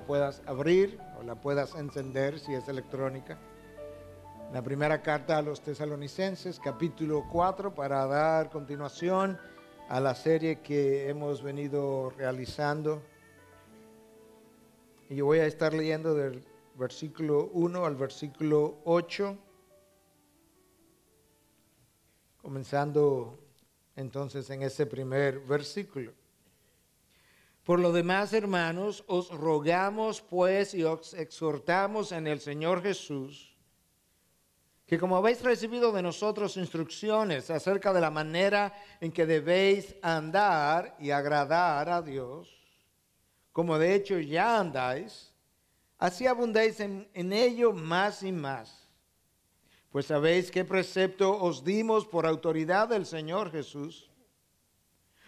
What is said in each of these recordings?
puedas abrir o la puedas encender si es electrónica. La primera carta a los tesalonicenses, capítulo 4, para dar continuación a la serie que hemos venido realizando. Y yo voy a estar leyendo del versículo 1 al versículo 8, comenzando entonces en ese primer versículo. Por lo demás, hermanos, os rogamos pues y os exhortamos en el Señor Jesús que como habéis recibido de nosotros instrucciones acerca de la manera en que debéis andar y agradar a Dios, como de hecho ya andáis, así abundéis en, ello más y más. Pues sabéis qué precepto os dimos por autoridad del Señor Jesús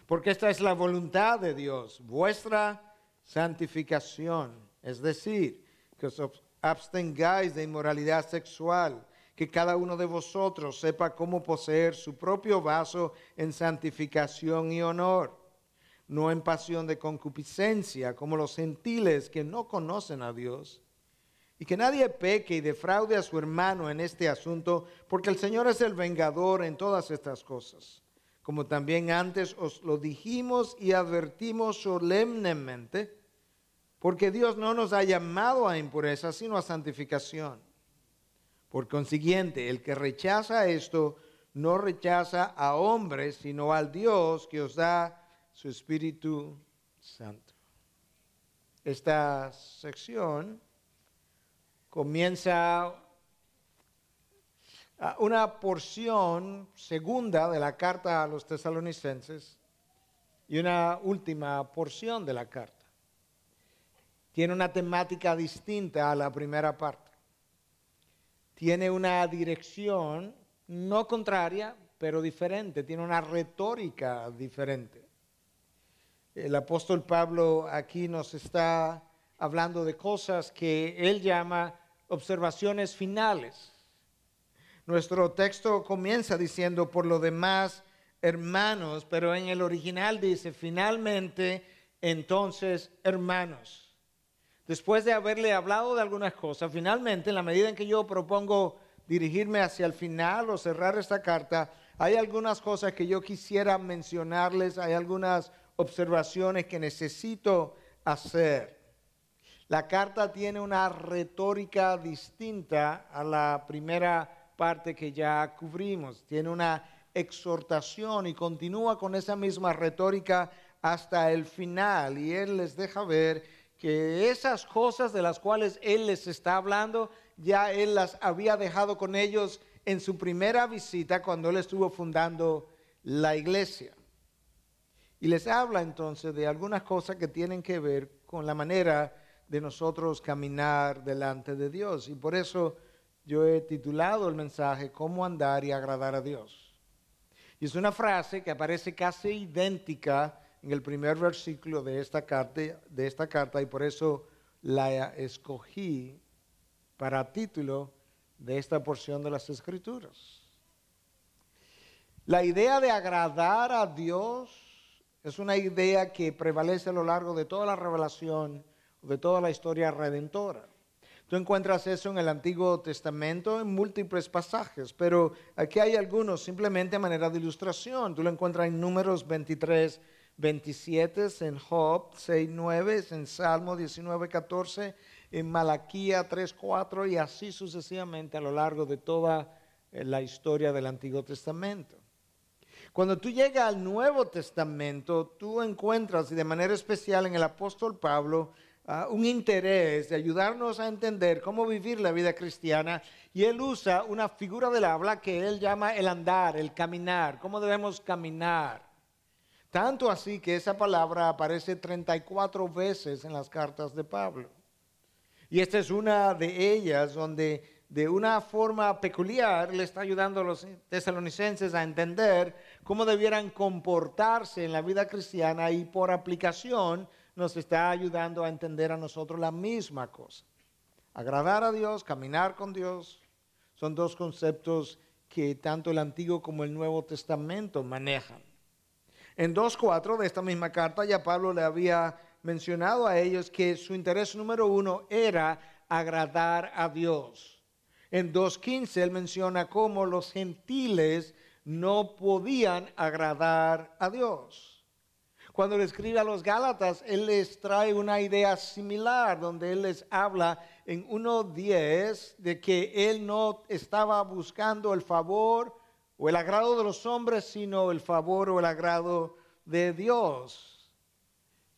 porque esta es la voluntad de Dios, vuestra santificación, es decir, que os abstengáis de inmoralidad sexual, que cada uno de vosotros sepa cómo poseer su propio vaso en santificación y honor, no en pasión de concupiscencia, como los gentiles que no conocen a Dios. Y que nadie peque y defraude a su hermano en este asunto, porque el Señor es el vengador en todas estas cosas como también antes os lo dijimos y advertimos solemnemente, porque Dios no nos ha llamado a impureza, sino a santificación. Por consiguiente, el que rechaza esto no rechaza a hombres, sino al Dios que os da su Espíritu Santo. Esta sección comienza Ah, una porción segunda de la carta a los tesalonicenses y una última porción de la carta. Tiene una temática distinta a la primera parte. Tiene una dirección no contraria, pero diferente. Tiene una retórica diferente. El apóstol Pablo aquí nos está hablando de cosas que él llama observaciones finales nuestro texto comienza diciendo, por lo demás, hermanos, pero en el original dice, finalmente, entonces, hermanos. Después de haberle hablado de algunas cosas, finalmente, en la medida en que yo propongo dirigirme hacia el final o cerrar esta carta, hay algunas cosas que yo quisiera mencionarles, hay algunas observaciones que necesito hacer. La carta tiene una retórica distinta a la primera parte que ya cubrimos. Tiene una exhortación y continúa con esa misma retórica hasta el final y él les deja ver que esas cosas de las cuales él les está hablando, ya él las había dejado con ellos en su primera visita cuando él estuvo fundando la iglesia. Y les habla entonces de algunas cosas que tienen que ver con la manera de nosotros caminar delante de Dios. Y por eso yo he titulado el mensaje Cómo andar y agradar a Dios. Y es una frase que aparece casi idéntica en el primer versículo de esta carta, de esta carta y por eso la escogí para título de esta porción de las Escrituras. La idea de agradar a Dios es una idea que prevalece a lo largo de toda la revelación, de toda la historia redentora. Tú encuentras eso en el Antiguo Testamento en múltiples pasajes, pero aquí hay algunos simplemente a manera de ilustración. Tú lo encuentras en Números 23, 27, en Job 6, 9, en Salmo 19, 14, en Malaquía 3, 4 y así sucesivamente a lo largo de toda eh, la historia del Antiguo Testamento. Cuando tú llegas al Nuevo Testamento, tú encuentras, y de manera especial en el apóstol Pablo, Ah, un interés de ayudarnos a entender cómo vivir la vida cristiana y él usa una figura del habla que él llama el andar, el caminar, cómo debemos caminar. Tanto así que esa palabra aparece 34 veces en las cartas de Pablo. Y esta es una de ellas donde de una forma peculiar le está ayudando a los tesalonicenses a entender cómo debieran comportarse en la vida cristiana y por aplicación nos está ayudando a entender a nosotros la misma cosa. Agradar a Dios, caminar con Dios, son dos conceptos que tanto el Antiguo como el Nuevo Testamento manejan. En 2.4 de esta misma carta ya Pablo le había mencionado a ellos que su interés número uno era agradar a Dios. En 2.15 él menciona cómo los gentiles no podían agradar a Dios. Cuando le escribe a los Gálatas, él les trae una idea similar, donde él les habla en 1.10 de que él no estaba buscando el favor o el agrado de los hombres, sino el favor o el agrado de Dios.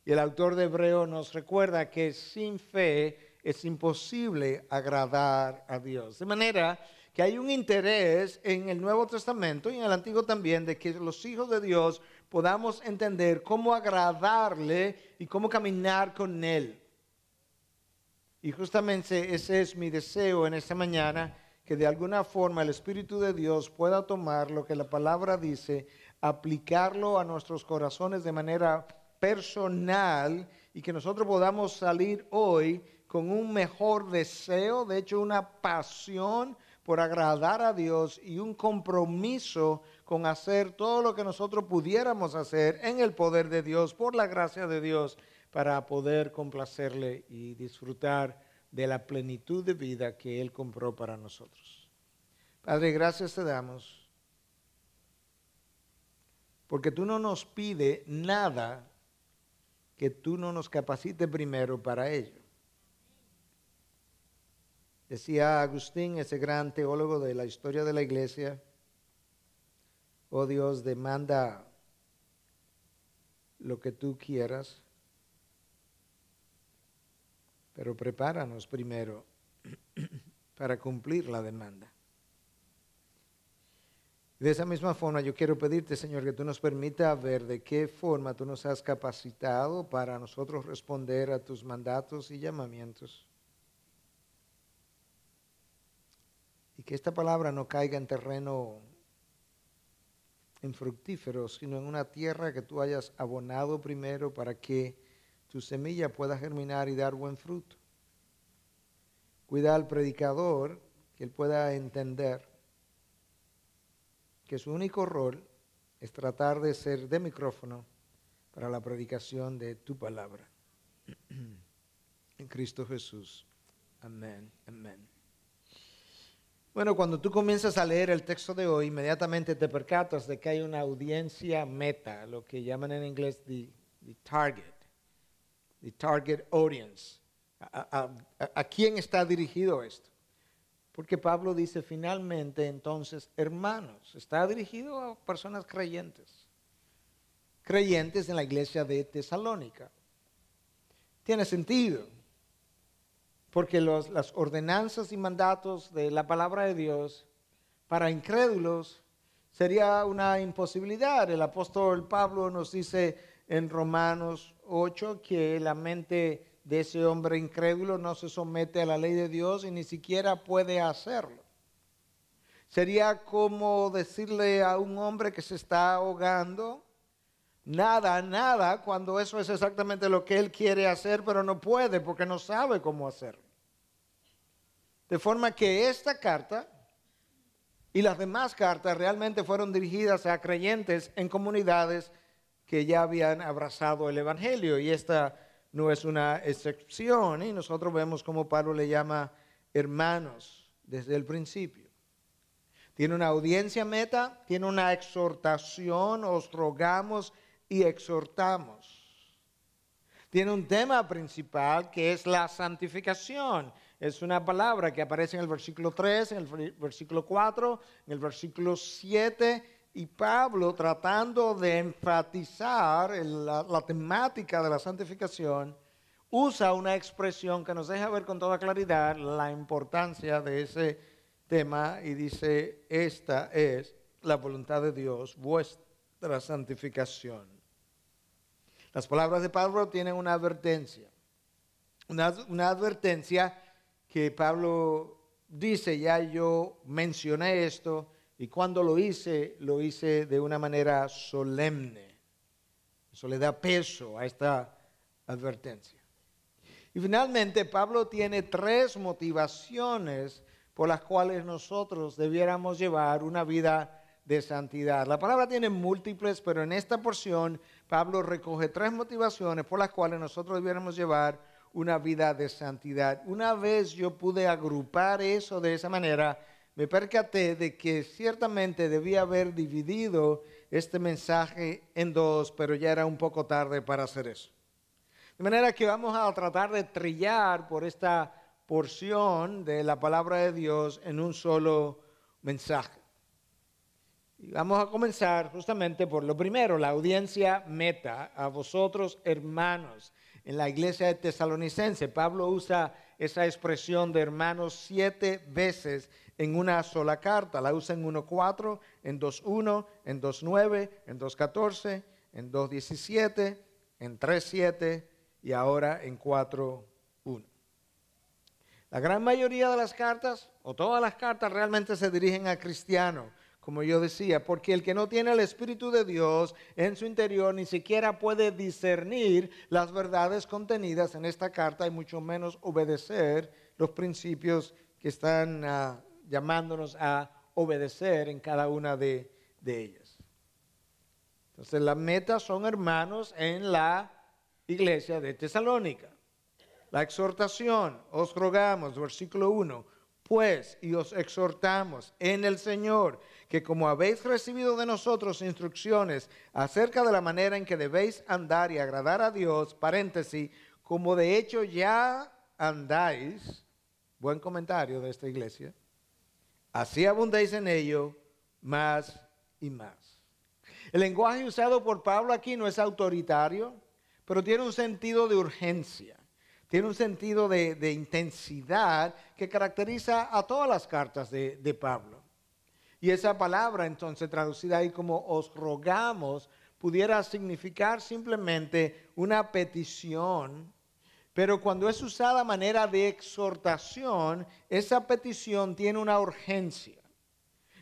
Y el autor de Hebreo nos recuerda que sin fe es imposible agradar a Dios. De manera que hay un interés en el Nuevo Testamento y en el Antiguo también de que los hijos de Dios podamos entender cómo agradarle y cómo caminar con Él. Y justamente ese es mi deseo en esta mañana, que de alguna forma el Espíritu de Dios pueda tomar lo que la palabra dice, aplicarlo a nuestros corazones de manera personal y que nosotros podamos salir hoy con un mejor deseo, de hecho una pasión por agradar a Dios y un compromiso con hacer todo lo que nosotros pudiéramos hacer en el poder de Dios, por la gracia de Dios, para poder complacerle y disfrutar de la plenitud de vida que Él compró para nosotros. Padre, gracias te damos, porque tú no nos pide nada que tú no nos capacites primero para ello. Decía Agustín, ese gran teólogo de la historia de la iglesia, oh Dios, demanda lo que tú quieras, pero prepáranos primero para cumplir la demanda. De esa misma forma, yo quiero pedirte, Señor, que tú nos permita ver de qué forma tú nos has capacitado para nosotros responder a tus mandatos y llamamientos. y que esta palabra no caiga en terreno infructífero, sino en una tierra que tú hayas abonado primero para que tu semilla pueda germinar y dar buen fruto. Cuida al predicador que él pueda entender que su único rol es tratar de ser de micrófono para la predicación de tu palabra. En Cristo Jesús. Amén, amén. Bueno, cuando tú comienzas a leer el texto de hoy, inmediatamente te percatas de que hay una audiencia meta, lo que llaman en inglés the, target, the target audience. ¿A, a quién está dirigido esto? Porque Pablo dice finalmente entonces, hermanos, está dirigido a personas creyentes, creyentes en la iglesia de Tesalónica. Tiene sentido, porque las ordenanzas y mandatos de la palabra de Dios para incrédulos sería una imposibilidad. El apóstol Pablo nos dice en Romanos 8 que la mente de ese hombre incrédulo no se somete a la ley de Dios y ni siquiera puede hacerlo. Sería como decirle a un hombre que se está ahogando, nada, nada, cuando eso es exactamente lo que él quiere hacer, pero no puede porque no sabe cómo hacerlo. De forma que esta carta y las demás cartas realmente fueron dirigidas a creyentes en comunidades que ya habían abrazado el Evangelio. Y esta no es una excepción. Y nosotros vemos cómo Pablo le llama hermanos desde el principio. Tiene una audiencia meta, tiene una exhortación, os rogamos y exhortamos. Tiene un tema principal que es la santificación. Es una palabra que aparece en el versículo 3, en el versículo 4, en el versículo 7, y Pablo tratando de enfatizar la, temática de la santificación, usa una expresión que nos deja ver con toda claridad la importancia de ese tema y dice, esta es la voluntad de Dios, vuestra santificación. Las palabras de Pablo tienen una advertencia, una advertencia que Pablo dice, ya yo mencioné esto, y cuando lo hice, lo hice de una manera solemne. Eso le da peso a esta advertencia. Y finalmente, Pablo tiene tres motivaciones por las cuales nosotros debiéramos llevar una vida de santidad. La palabra tiene múltiples, pero en esta porción Pablo recoge tres motivaciones por las cuales nosotros debiéramos llevar una vida de santidad. Una vez yo pude agrupar eso de esa manera, me percaté de que ciertamente debía haber dividido este mensaje en dos, pero ya era un poco tarde para hacer eso. De manera que vamos a tratar de trillar por esta porción de la palabra de Dios en un solo mensaje. Y vamos a comenzar justamente por lo primero, la audiencia meta, a vosotros hermanos en la iglesia de Tesalonicense. Pablo usa esa expresión de hermanos siete veces en una sola carta. La usa en 1.4, en 2.1, en 2.9, en 2.14, en 2.17, en 3.7 y ahora en 4.1. La gran mayoría de las cartas, o todas las cartas, realmente se dirigen a cristianos como yo decía, porque el que no tiene el Espíritu de Dios en su interior ni siquiera puede discernir las verdades contenidas en esta carta y mucho menos obedecer los principios que están ah, llamándonos a obedecer en cada una de, ellas. Entonces, las metas son hermanos en la iglesia de Tesalónica. La exhortación, os rogamos, versículo 1, pues, y os exhortamos en el Señor que como habéis recibido de nosotros instrucciones acerca de la manera en que debéis andar y agradar a Dios, paréntesis, como de hecho ya andáis, buen comentario de esta iglesia, así abundéis en ello más y más. El lenguaje usado por Pablo aquí no es autoritario, pero tiene un sentido de urgencia, tiene un sentido de, intensidad que caracteriza a todas las cartas de Pablo. Y esa palabra entonces traducida ahí como os rogamos pudiera significar simplemente una petición, pero cuando es usada a manera de exhortación, esa petición tiene una urgencia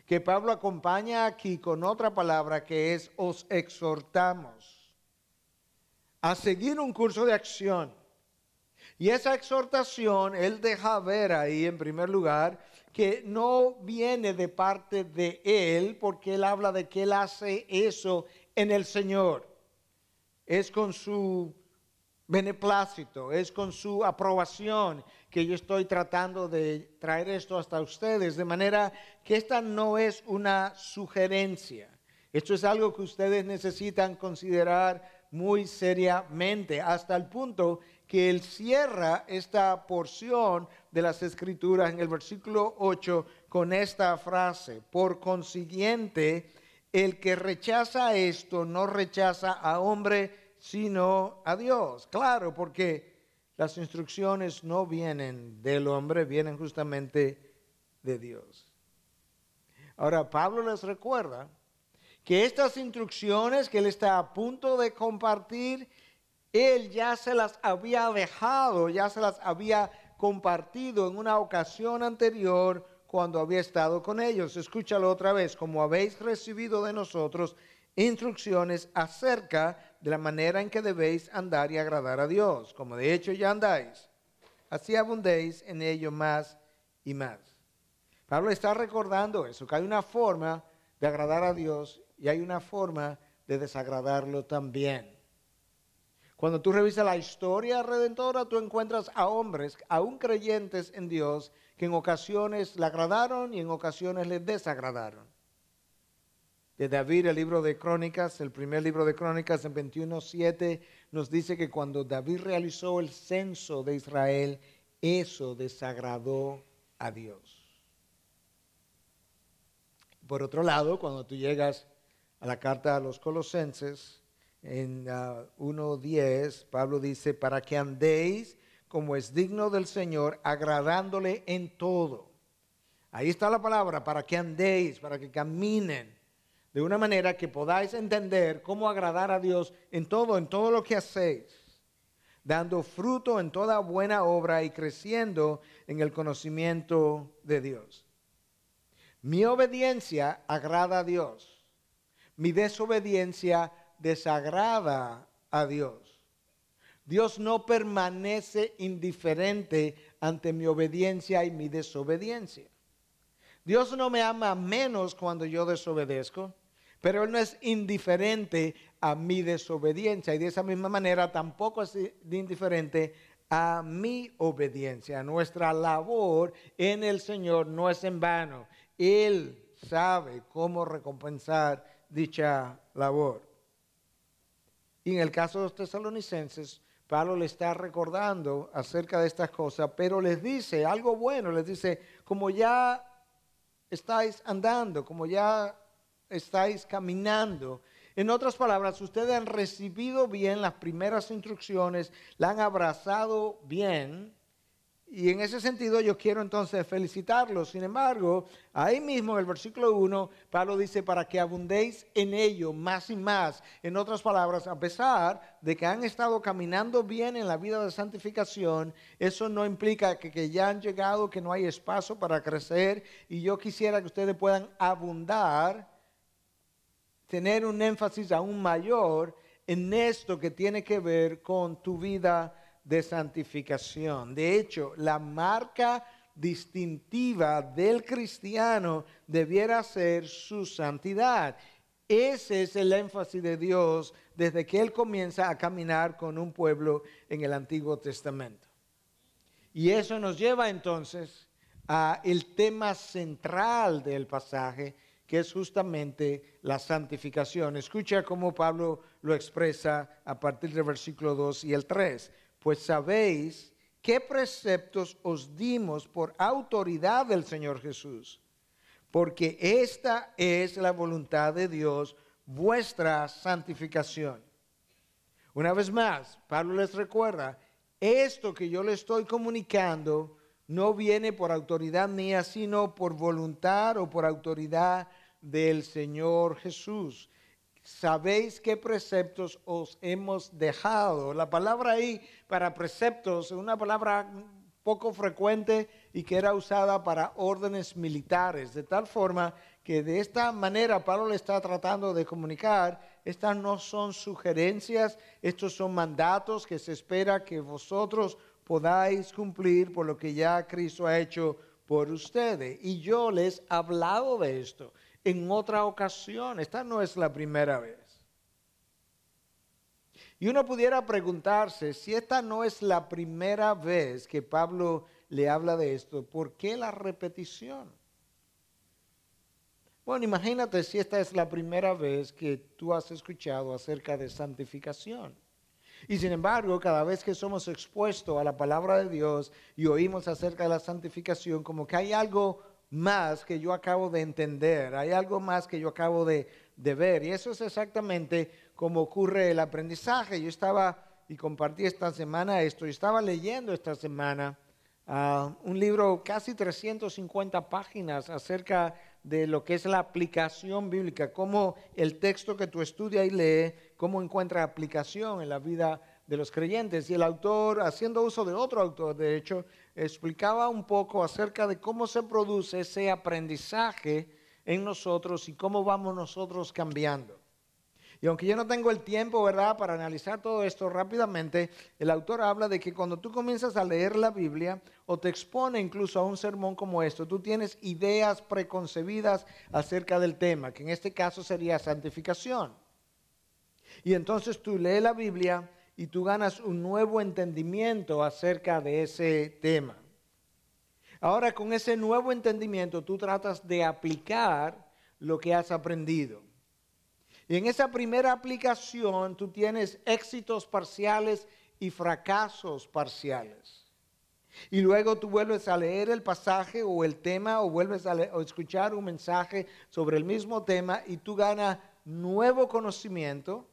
que Pablo acompaña aquí con otra palabra que es os exhortamos a seguir un curso de acción. Y esa exhortación él deja ver ahí en primer lugar que no viene de parte de Él, porque Él habla de que Él hace eso en el Señor. Es con su beneplácito, es con su aprobación que yo estoy tratando de traer esto hasta ustedes, de manera que esta no es una sugerencia. Esto es algo que ustedes necesitan considerar muy seriamente, hasta el punto que él cierra esta porción de las escrituras en el versículo 8 con esta frase. Por consiguiente, el que rechaza esto no rechaza a hombre, sino a Dios. Claro, porque las instrucciones no vienen del hombre, vienen justamente de Dios. Ahora, Pablo les recuerda que estas instrucciones que él está a punto de compartir, él ya se las había dejado, ya se las había compartido en una ocasión anterior cuando había estado con ellos. Escúchalo otra vez, como habéis recibido de nosotros instrucciones acerca de la manera en que debéis andar y agradar a Dios, como de hecho ya andáis. Así abundéis en ello más y más. Pablo está recordando eso, que hay una forma de agradar a Dios y hay una forma de desagradarlo también. Cuando tú revisas la historia redentora, tú encuentras a hombres, aún creyentes en Dios, que en ocasiones le agradaron y en ocasiones le desagradaron. De David, el libro de Crónicas, el primer libro de Crónicas en 21.7, nos dice que cuando David realizó el censo de Israel, eso desagradó a Dios. Por otro lado, cuando tú llegas a la carta a los colosenses, en 1.10, ah, Pablo dice, para que andéis como es digno del Señor, agradándole en todo. Ahí está la palabra, para que andéis, para que caminen, de una manera que podáis entender cómo agradar a Dios en todo, en todo lo que hacéis dando fruto en toda buena obra y creciendo en el conocimiento de Dios. Mi obediencia agrada a Dios. Mi desobediencia desagrada a Dios. Dios no permanece indiferente ante mi obediencia y mi desobediencia. Dios no me ama menos cuando yo desobedezco, pero Él no es indiferente a mi desobediencia y de esa misma manera tampoco es indiferente a mi obediencia. Nuestra labor en el Señor no es en vano. Él sabe cómo recompensar dicha labor. Y en el caso de los tesalonicenses, Pablo le está recordando acerca de estas cosas, pero les dice algo bueno, les dice, como ya estáis andando, como ya estáis caminando. En otras palabras, ustedes han recibido bien las primeras instrucciones, la han abrazado bien, y en ese sentido yo quiero entonces felicitarlos. Sin embargo, ahí mismo en el versículo 1, Pablo dice, para que abundéis en ello más y más. En otras palabras, a pesar de que han estado caminando bien en la vida de santificación, eso no implica que, que ya han llegado, que no hay espacio para crecer. Y yo quisiera que ustedes puedan abundar, tener un énfasis aún mayor en esto que tiene que ver con tu vida de santificación. De hecho, la marca distintiva del cristiano debiera ser su santidad. Ese es el énfasis de Dios desde que Él comienza a caminar con un pueblo en el Antiguo Testamento. Y eso nos lleva entonces a el tema central del pasaje, que es justamente la santificación. Escucha cómo Pablo lo expresa a partir del versículo 2 y el 3 pues sabéis qué preceptos os dimos por autoridad del Señor Jesús, porque esta es la voluntad de Dios, vuestra santificación. Una vez más, Pablo les recuerda, esto que yo le estoy comunicando no viene por autoridad mía, sino por voluntad o por autoridad del Señor Jesús sabéis qué preceptos os hemos dejado. La palabra ahí para preceptos es una palabra poco frecuente y que era usada para órdenes militares, de tal forma que de esta manera Pablo le está tratando de comunicar, estas no son sugerencias, estos son mandatos que se espera que vosotros podáis cumplir por lo que ya Cristo ha hecho por ustedes. Y yo les he hablado de esto en otra ocasión. Esta no es la primera vez. Y uno pudiera preguntarse, si esta no es la primera vez que Pablo le habla de esto, ¿por qué la repetición? Bueno, imagínate si esta es la primera vez que tú has escuchado acerca de santificación. Y sin embargo, cada vez que somos expuestos a la palabra de Dios y oímos acerca de la santificación, como que hay algo más que yo acabo de entender, hay algo más que yo acabo de, ver. Y eso es exactamente como ocurre el aprendizaje. Yo estaba y compartí esta semana esto, y estaba leyendo esta semana ah, un libro casi 350 páginas acerca de lo que es la aplicación bíblica, cómo el texto que tú estudias y lees, cómo encuentra aplicación en la vida de los creyentes. Y el autor, haciendo uso de otro autor, de hecho, explicaba un poco acerca de cómo se produce ese aprendizaje en nosotros y cómo vamos nosotros cambiando. Y aunque yo no tengo el tiempo, ¿verdad?, para analizar todo esto rápidamente, el autor habla de que cuando tú comienzas a leer la Biblia o te expone incluso a un sermón como esto, tú tienes ideas preconcebidas acerca del tema, que en este caso sería santificación. Y entonces tú lees la Biblia, y tú ganas un nuevo entendimiento acerca de ese tema. Ahora con ese nuevo entendimiento tú tratas de aplicar lo que has aprendido. Y en esa primera aplicación tú tienes éxitos parciales y fracasos parciales. Y luego tú vuelves a leer el pasaje o el tema o vuelves a escuchar un mensaje sobre el mismo tema y tú ganas nuevo conocimiento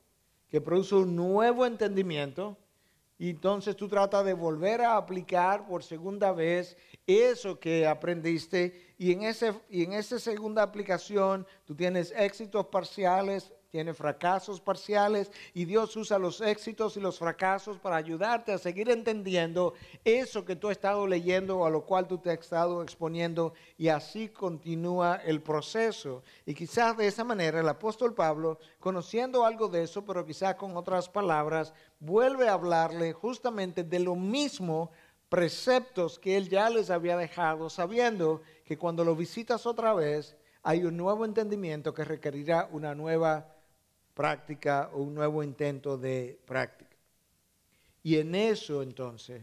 que produce un nuevo entendimiento. Y entonces tú tratas de volver a aplicar por segunda vez eso que aprendiste. Y en, ese, y en esa segunda aplicación tú tienes éxitos parciales, tiene fracasos parciales y Dios usa los éxitos y los fracasos para ayudarte a seguir entendiendo eso que tú has estado leyendo o a lo cual tú te has estado exponiendo y así continúa el proceso. Y quizás de esa manera el apóstol Pablo, conociendo algo de eso, pero quizás con otras palabras, vuelve a hablarle justamente de lo mismo preceptos que él ya les había dejado, sabiendo que cuando lo visitas otra vez, hay un nuevo entendimiento que requerirá una nueva práctica, o un nuevo intento de práctica. Y en eso entonces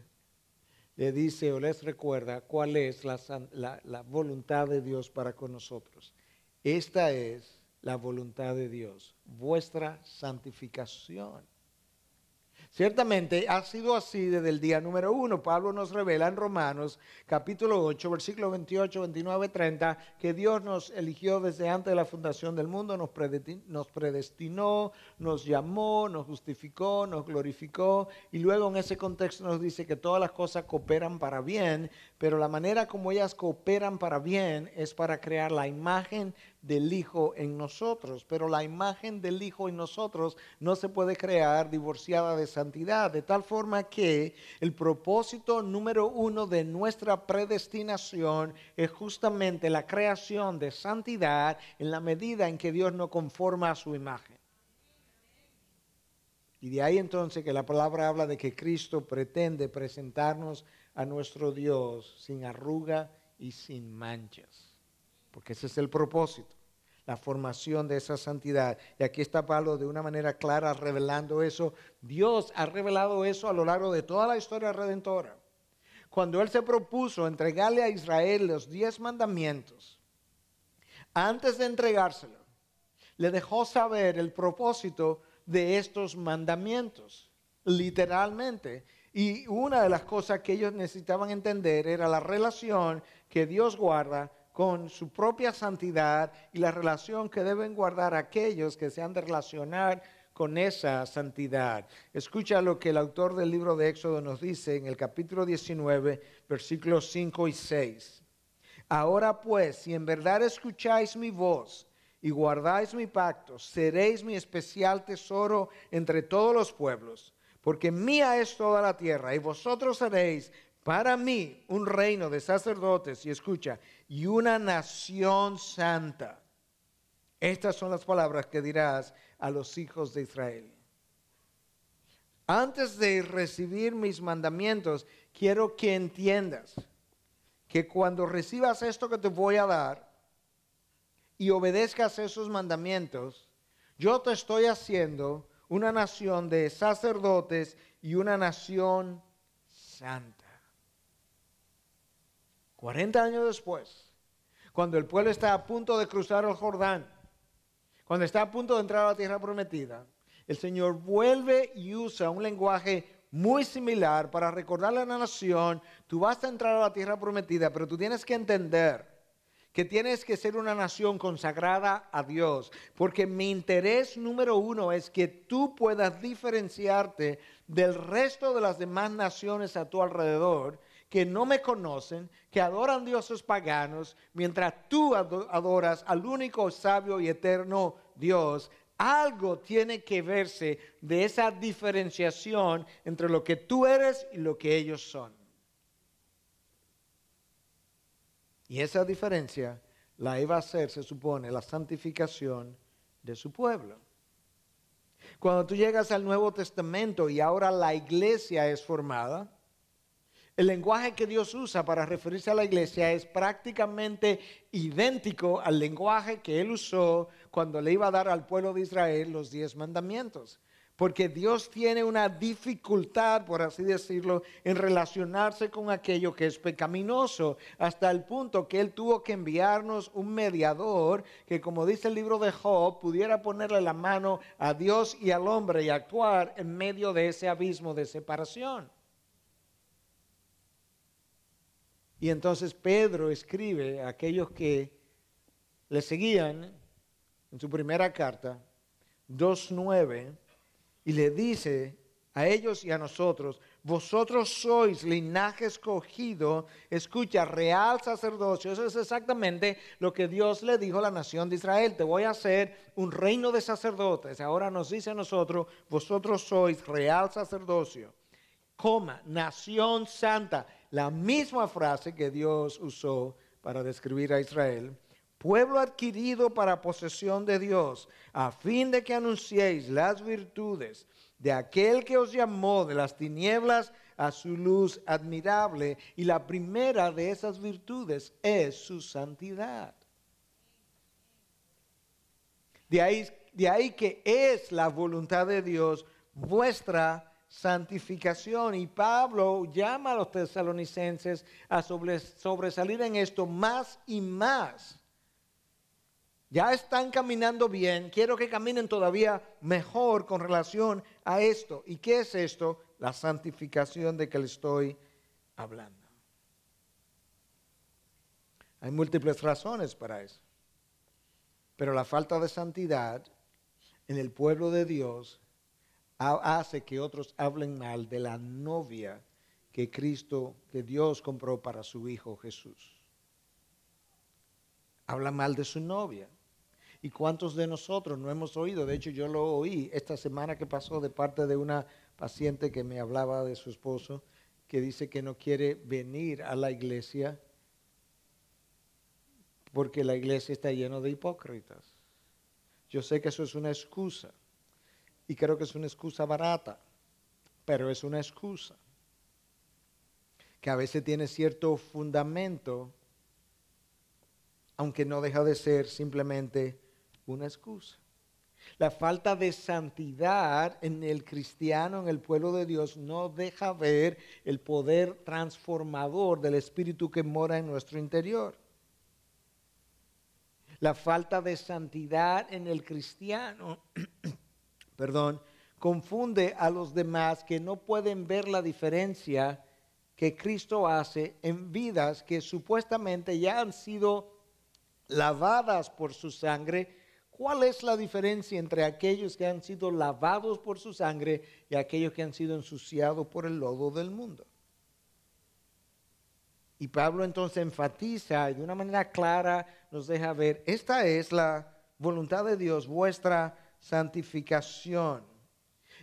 le dice o les recuerda cuál es la voluntad de Dios para con nosotros. Esta es la voluntad de Dios, vuestra santificación Ciertamente ha sido así desde el día número uno. Pablo nos revela en Romanos capítulo 8, versículo 28, 29, 30, que Dios nos eligió desde antes de la fundación del mundo, nos predestinó, nos llamó, nos justificó, nos glorificó y luego en ese contexto nos dice que todas las cosas cooperan para bien pero la manera como ellas cooperan para bien es para crear la imagen del Hijo en nosotros, pero la imagen del Hijo en nosotros no se puede crear divorciada de santidad, de tal forma que el propósito número uno de nuestra predestinación es justamente la creación de santidad en la medida en que Dios no conforma a su imagen. Y de ahí entonces que la palabra habla de que Cristo pretende presentarnos a nuestro Dios sin arruga y sin manchas, porque ese es el propósito, la formación de esa santidad. Y aquí está Pablo de una manera clara revelando eso. Dios ha revelado eso a lo largo de toda la historia redentora. Cuando Él se propuso entregarle a Israel los diez mandamientos, antes de entregárselo, le dejó saber el propósito de estos mandamientos, literalmente, y una de las cosas que ellos necesitaban entender era la relación que Dios guarda con su propia santidad y la relación que deben guardar aquellos que se han de relacionar con esa santidad. Escucha lo que el autor del libro de Éxodo nos dice en el capítulo 19, versículos 5 y 6. Ahora pues, si en verdad escucháis mi voz y guardáis mi pacto, seréis mi especial tesoro entre todos los pueblos porque mía es toda la tierra, y vosotros seréis para mí un reino de sacerdotes, y escucha, y una nación santa. Estas son las palabras que dirás a los hijos de Israel. Antes de recibir mis mandamientos, quiero que entiendas que cuando recibas esto que te voy a dar y obedezcas esos mandamientos, yo te estoy haciendo una nación de sacerdotes y una nación santa. 40 años después, cuando el pueblo está a punto de cruzar el Jordán, cuando está a punto de entrar a la tierra prometida, el Señor vuelve y usa un lenguaje muy similar para recordarle a la nación, tú vas a entrar a la tierra prometida, pero tú tienes que entender que tienes que ser una nación consagrada a Dios, porque mi interés número uno es que tú puedas diferenciarte del resto de las demás naciones a tu alrededor que no me conocen, que adoran dioses paganos, mientras tú adoras al único sabio y eterno Dios. Algo tiene que verse de esa diferenciación entre lo que tú eres y lo que ellos son. Y esa diferencia la iba a hacer, se supone, la santificación de su pueblo. Cuando tú llegas al Nuevo Testamento y ahora la iglesia es formada, el lenguaje que Dios usa para referirse a la iglesia es prácticamente idéntico al lenguaje que él usó cuando le iba a dar al pueblo de Israel los diez mandamientos porque Dios tiene una dificultad, por así decirlo, en relacionarse con aquello que es pecaminoso, hasta el punto que Él tuvo que enviarnos un mediador que, como dice el libro de Job, pudiera ponerle la mano a Dios y al hombre y actuar en medio de ese abismo de separación. Y entonces Pedro escribe a aquellos que le seguían en su primera carta, 2.9 y le dice a ellos y a nosotros, vosotros sois linaje escogido, escucha, real sacerdocio. Eso es exactamente lo que Dios le dijo a la nación de Israel. Te voy a hacer un reino de sacerdotes. Ahora nos dice a nosotros, vosotros sois real sacerdocio. Coma, nación santa. La misma frase que Dios usó para describir a Israel pueblo adquirido para posesión de Dios, a fin de que anunciéis las virtudes de aquel que os llamó de las tinieblas a su luz admirable. Y la primera de esas virtudes es su santidad. De ahí, que es la voluntad de Dios vuestra santificación. Y Pablo llama a los tesalonicenses a sobresalir en esto más y más ya están caminando bien, quiero que caminen todavía mejor con relación a esto. ¿Y qué es esto? La santificación de que le estoy hablando. Hay múltiples razones para eso. Pero la falta de santidad en el pueblo de Dios hace que otros hablen mal de la novia que Cristo, que Dios compró para su Hijo Jesús. Habla mal de su novia. ¿Y cuántos de nosotros no hemos oído? De hecho, yo lo oí esta semana que pasó de parte de una paciente que me hablaba de su esposo, que dice que no quiere venir a la iglesia porque la iglesia está llena de hipócritas. Yo sé que eso es una excusa y creo que es una excusa barata, pero es una excusa que a veces tiene cierto fundamento, aunque no deja de ser simplemente una excusa. La falta de santidad en el cristiano, en el pueblo de Dios, no deja ver el poder transformador del Espíritu que mora en nuestro interior. La falta de santidad en el cristiano, perdón, confunde a los demás que no pueden ver la diferencia que Cristo hace en vidas que supuestamente ya han sido lavadas por su sangre, ¿Cuál es la diferencia entre aquellos que han sido lavados por su sangre y aquellos que han sido ensuciados por el lodo del mundo? Y Pablo entonces enfatiza y de una manera clara nos deja ver, esta es la voluntad de Dios, vuestra santificación.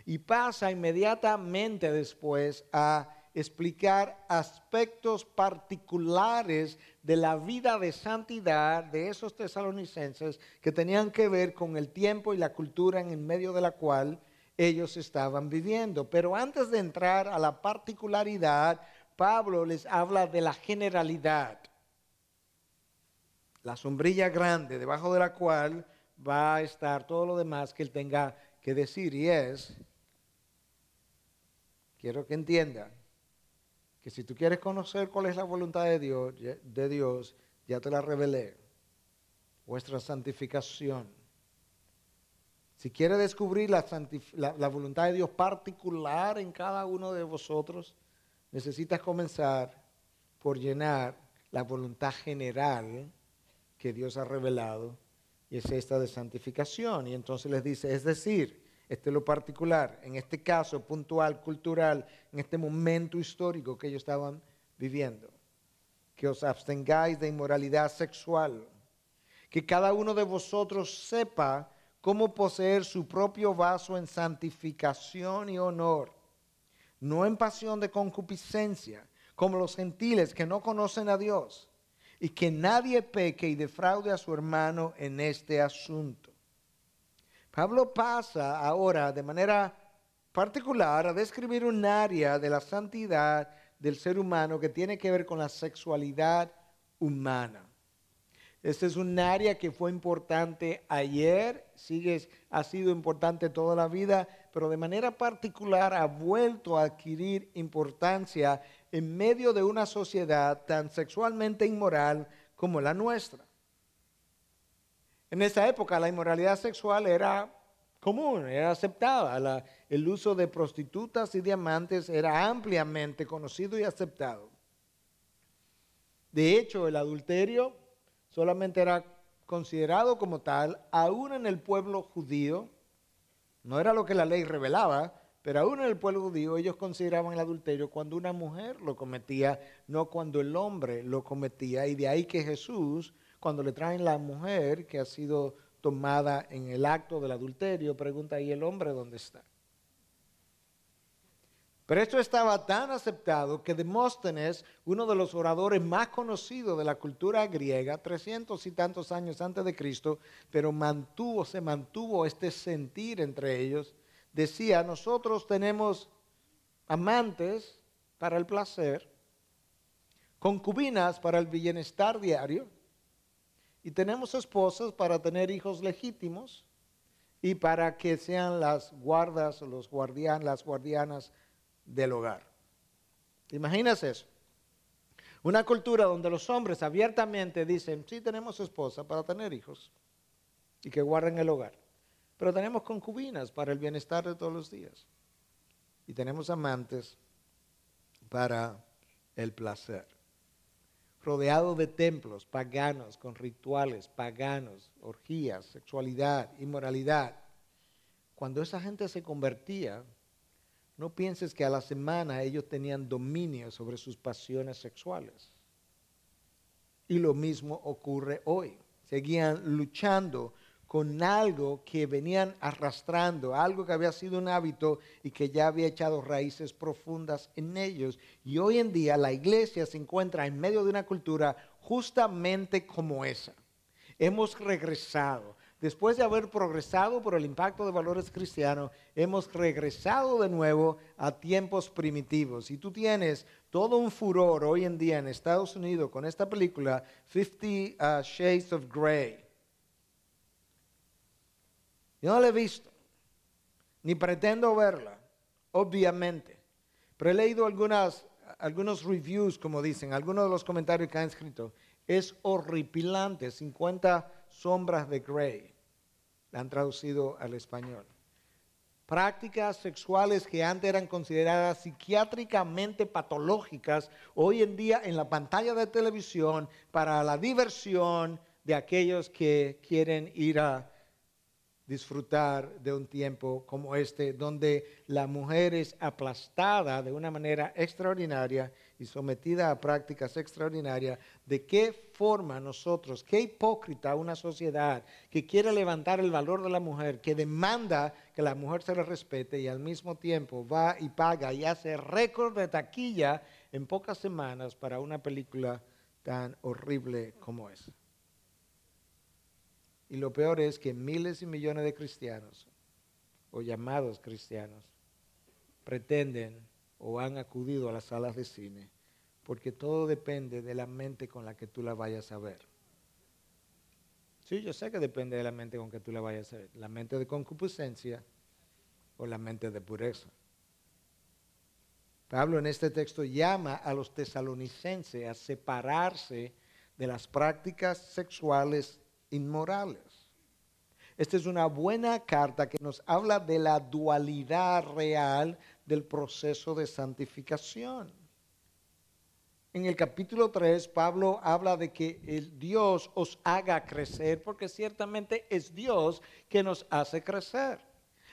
Y pasa inmediatamente después a explicar aspectos particulares de la vida de santidad de esos tesalonicenses que tenían que ver con el tiempo y la cultura en el medio de la cual ellos estaban viviendo. Pero antes de entrar a la particularidad, Pablo les habla de la generalidad, la sombrilla grande debajo de la cual va a estar todo lo demás que él tenga que decir y es, quiero que entiendan, que si tú quieres conocer cuál es la voluntad de Dios, de Dios ya te la revelé. Vuestra santificación. Si quieres descubrir la, la, la voluntad de Dios particular en cada uno de vosotros, necesitas comenzar por llenar la voluntad general que Dios ha revelado, y es esta de santificación. Y entonces les dice, es decir, este es lo particular, en este caso puntual, cultural, en este momento histórico que ellos estaban viviendo. Que os abstengáis de inmoralidad sexual. Que cada uno de vosotros sepa cómo poseer su propio vaso en santificación y honor, no en pasión de concupiscencia, como los gentiles que no conocen a Dios, y que nadie peque y defraude a su hermano en este asunto Pablo pasa ahora de manera particular a describir un área de la santidad del ser humano que tiene que ver con la sexualidad humana. Este es un área que fue importante ayer, sigue, ha sido importante toda la vida, pero de manera particular ha vuelto a adquirir importancia en medio de una sociedad tan sexualmente inmoral como la nuestra. En esa época la inmoralidad sexual era común, era aceptada. el uso de prostitutas y diamantes era ampliamente conocido y aceptado. De hecho, el adulterio solamente era considerado como tal, aún en el pueblo judío, no era lo que la ley revelaba, pero aún en el pueblo judío ellos consideraban el adulterio cuando una mujer lo cometía, no cuando el hombre lo cometía, y de ahí que Jesús cuando le traen la mujer que ha sido tomada en el acto del adulterio, pregunta, ahí el hombre dónde está? Pero esto estaba tan aceptado que Demóstenes, uno de los oradores más conocidos de la cultura griega, trescientos y tantos años antes de Cristo, pero mantuvo, se mantuvo este sentir entre ellos, decía, nosotros tenemos amantes para el placer, concubinas para el bienestar diario, y tenemos esposas para tener hijos legítimos y para que sean las guardas o los las guardianas del hogar. Imaginas eso. Una cultura donde los hombres abiertamente dicen, sí tenemos esposa para tener hijos y que guarden el hogar, pero tenemos concubinas para el bienestar de todos los días y tenemos amantes para el placer rodeado de templos paganos, con rituales paganos, orgías, sexualidad, inmoralidad. Cuando esa gente se convertía, no pienses que a la semana ellos tenían dominio sobre sus pasiones sexuales. Y lo mismo ocurre hoy. Seguían luchando con algo que venían arrastrando, algo que había sido un hábito y que ya había echado raíces profundas en ellos. Y hoy en día la iglesia se encuentra en medio de una cultura justamente como esa. Hemos regresado. Después de haber progresado por el impacto de valores cristianos, hemos regresado de nuevo a tiempos primitivos. Y tú tienes todo un furor hoy en día en Estados Unidos con esta película, 50 uh, Shades of Grey no la he visto, ni pretendo verla, obviamente, pero he leído algunas, algunos reviews, como dicen, algunos de los comentarios que han escrito. Es horripilante, 50 sombras de Grey, la han traducido al español. Prácticas sexuales que antes eran consideradas psiquiátricamente patológicas, hoy en día en la pantalla de televisión para la diversión de aquellos que quieren ir a disfrutar de un tiempo como este, donde la mujer es aplastada de una manera extraordinaria y sometida a prácticas extraordinarias, de qué forma nosotros, qué hipócrita una sociedad que quiere levantar el valor de la mujer, que demanda que la mujer se le respete y al mismo tiempo va y paga y hace récord de taquilla en pocas semanas para una película tan horrible como esa. Y lo peor es que miles y millones de cristianos, o llamados cristianos, pretenden o han acudido a las salas de cine, porque todo depende de la mente con la que tú la vayas a ver. Sí, yo sé que depende de la mente con que tú la vayas a ver, la mente de concupiscencia o la mente de pureza. Pablo en este texto llama a los tesalonicenses a separarse de las prácticas sexuales inmorales. Esta es una buena carta que nos habla de la dualidad real del proceso de santificación. En el capítulo 3, Pablo habla de que el Dios os haga crecer, porque ciertamente es Dios que nos hace crecer.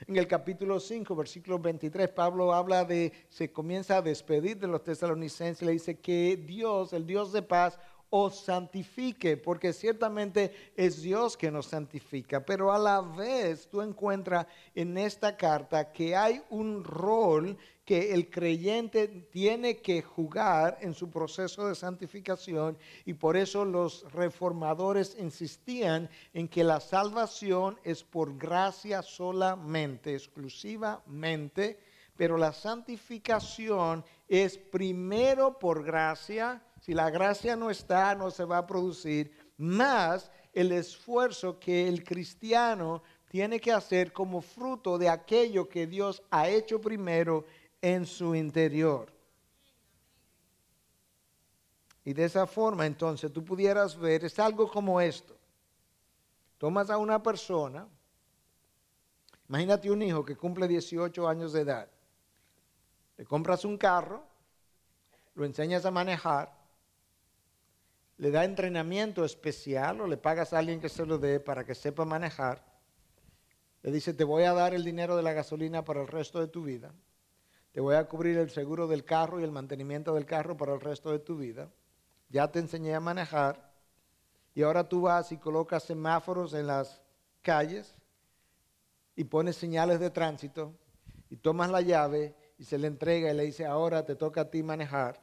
En el capítulo 5, versículo 23, Pablo habla de, se comienza a despedir de los tesalonicenses, le dice que Dios, el Dios de paz, os santifique, porque ciertamente es Dios que nos santifica, pero a la vez tú encuentras en esta carta que hay un rol que el creyente tiene que jugar en su proceso de santificación y por eso los reformadores insistían en que la salvación es por gracia solamente, exclusivamente, pero la santificación es primero por gracia, si la gracia no está, no se va a producir más el esfuerzo que el cristiano tiene que hacer como fruto de aquello que Dios ha hecho primero en su interior. Y de esa forma entonces tú pudieras ver, es algo como esto. Tomas a una persona, imagínate un hijo que cumple 18 años de edad, le compras un carro, lo enseñas a manejar, le da entrenamiento especial o le pagas a alguien que se lo dé para que sepa manejar. Le dice, te voy a dar el dinero de la gasolina para el resto de tu vida. Te voy a cubrir el seguro del carro y el mantenimiento del carro para el resto de tu vida. Ya te enseñé a manejar. Y ahora tú vas y colocas semáforos en las calles y pones señales de tránsito y tomas la llave y se le entrega y le dice, ahora te toca a ti manejar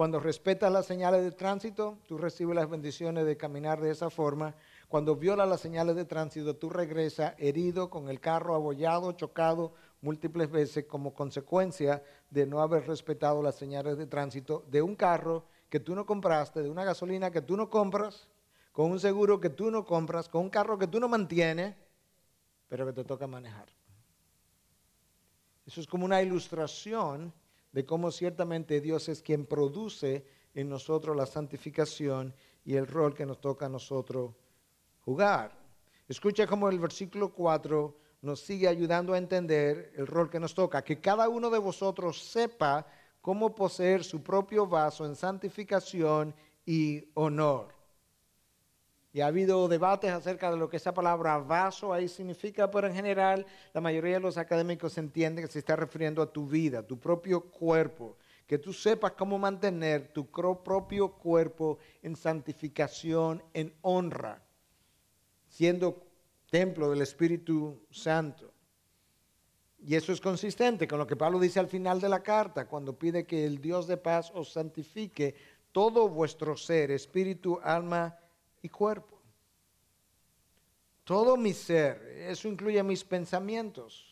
cuando respetas las señales de tránsito, tú recibes las bendiciones de caminar de esa forma. Cuando violas las señales de tránsito, tú regresas herido, con el carro abollado, chocado múltiples veces como consecuencia de no haber respetado las señales de tránsito de un carro que tú no compraste, de una gasolina que tú no compras, con un seguro que tú no compras, con un carro que tú no mantienes, pero que te toca manejar. Eso es como una ilustración de cómo ciertamente Dios es quien produce en nosotros la santificación y el rol que nos toca a nosotros jugar. Escucha cómo el versículo 4 nos sigue ayudando a entender el rol que nos toca, que cada uno de vosotros sepa cómo poseer su propio vaso en santificación y honor. Y ha habido debates acerca de lo que esa palabra vaso ahí significa, pero en general la mayoría de los académicos entienden que se está refiriendo a tu vida, tu propio cuerpo, que tú sepas cómo mantener tu propio cuerpo en santificación, en honra, siendo templo del Espíritu Santo. Y eso es consistente con lo que Pablo dice al final de la carta, cuando pide que el Dios de paz os santifique todo vuestro ser, espíritu, alma y cuerpo. Todo mi ser, eso incluye mis pensamientos.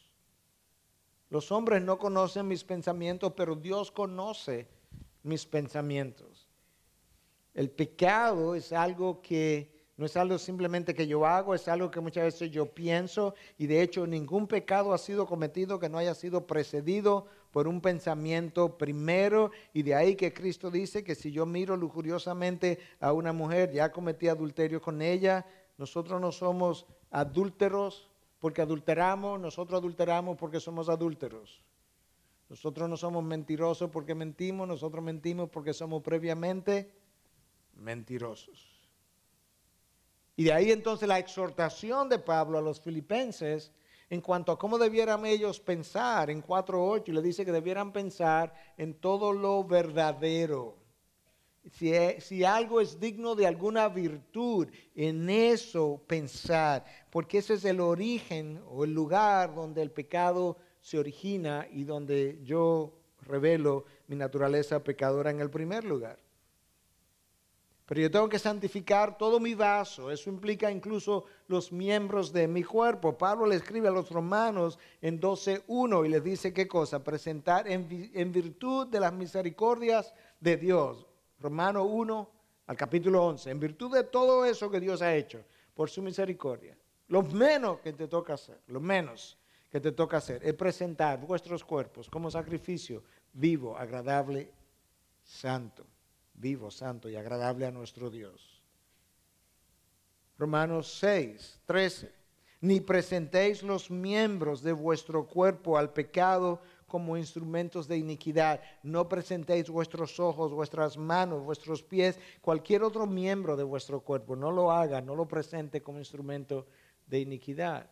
Los hombres no conocen mis pensamientos, pero Dios conoce mis pensamientos. El pecado es algo que no es algo simplemente que yo hago, es algo que muchas veces yo pienso y de hecho ningún pecado ha sido cometido que no haya sido precedido por un pensamiento primero y de ahí que Cristo dice que si yo miro lujuriosamente a una mujer, ya cometí adulterio con ella, nosotros no somos adúlteros porque adulteramos, nosotros adulteramos porque somos adúlteros. Nosotros no somos mentirosos porque mentimos, nosotros mentimos porque somos previamente mentirosos. Y de ahí entonces la exhortación de Pablo a los filipenses en cuanto a cómo debieran ellos pensar en 4.8 le dice que debieran pensar en todo lo verdadero. Si, e, si, algo es digno de alguna virtud, en eso pensar, porque ese es el origen o el lugar donde el pecado se origina y donde yo revelo mi naturaleza pecadora en el primer lugar. Pero yo tengo que santificar todo mi vaso. Eso implica incluso los miembros de mi cuerpo. Pablo le escribe a los romanos en 12.1 y les dice qué cosa. Presentar en, en, virtud de las misericordias de Dios. Romano 1 al capítulo 11. En virtud de todo eso que Dios ha hecho por su misericordia. Lo menos que te toca hacer. Lo menos que te toca hacer es presentar vuestros cuerpos como sacrificio vivo, agradable, santo vivo, santo y agradable a nuestro Dios. Romanos 6, 13. Ni presentéis los miembros de vuestro cuerpo al pecado como instrumentos de iniquidad. No presentéis vuestros ojos, vuestras manos, vuestros pies, cualquier otro miembro de vuestro cuerpo. No lo haga, no lo presente como instrumento de iniquidad.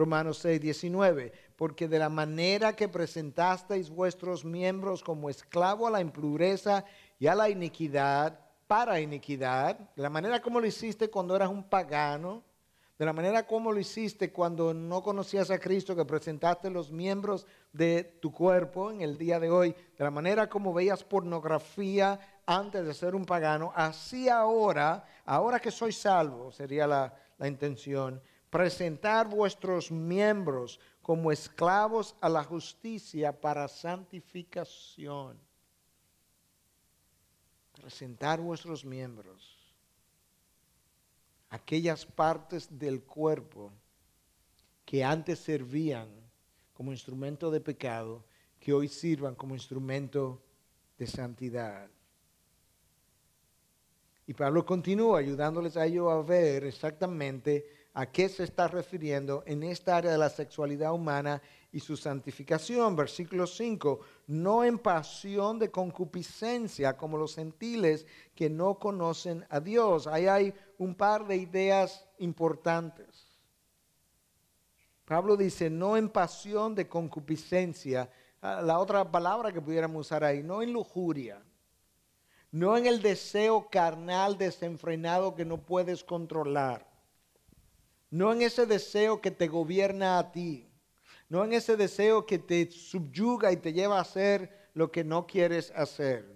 Romanos 6, 19, porque de la manera que presentasteis vuestros miembros como esclavo a la impureza y a la iniquidad, para iniquidad, de la manera como lo hiciste cuando eras un pagano, de la manera como lo hiciste cuando no conocías a Cristo, que presentaste los miembros de tu cuerpo en el día de hoy, de la manera como veías pornografía antes de ser un pagano, así ahora, ahora que soy salvo, sería la, la intención, presentar vuestros miembros como esclavos a la justicia para santificación. Presentar vuestros miembros, aquellas partes del cuerpo que antes servían como instrumento de pecado, que hoy sirvan como instrumento de santidad. Y Pablo continúa ayudándoles a ellos a ver exactamente a qué se está refiriendo en esta área de la sexualidad humana y su santificación. Versículo 5, no en pasión de concupiscencia como los gentiles que no conocen a Dios. Ahí hay un par de ideas importantes. Pablo dice, no en pasión de concupiscencia. Ah, la otra palabra que pudiéramos usar ahí, no en lujuria, no en el deseo carnal desenfrenado que no puedes controlar no en ese deseo que te gobierna a ti, no en ese deseo que te subyuga y te lleva a hacer lo que no quieres hacer.